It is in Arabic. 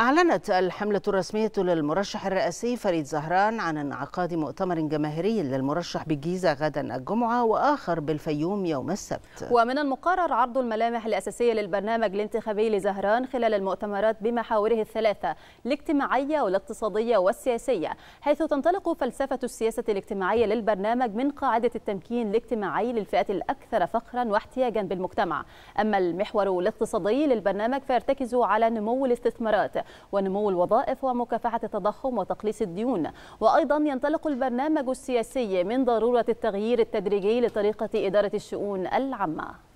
أعلنت الحملة الرسمية للمرشح الرئاسي فريد زهران عن انعقاد مؤتمر جماهيري للمرشح بالجيزة غدا الجمعة وآخر بالفيوم يوم السبت ومن المقرر عرض الملامح الأساسية للبرنامج الانتخابي لزهران خلال المؤتمرات بمحاوره الثلاثة الاجتماعية والاقتصادية والسياسية حيث تنطلق فلسفة السياسة الاجتماعية للبرنامج من قاعدة التمكين الاجتماعي للفئات الأكثر فقرا واحتياجا بالمجتمع أما المحور الاقتصادي للبرنامج فيرتكز على نمو الاستثمارات ونمو الوظائف ومكافحة التضخم وتقليص الديون وأيضا ينطلق البرنامج السياسي من ضرورة التغيير التدريجي لطريقة إدارة الشؤون العامة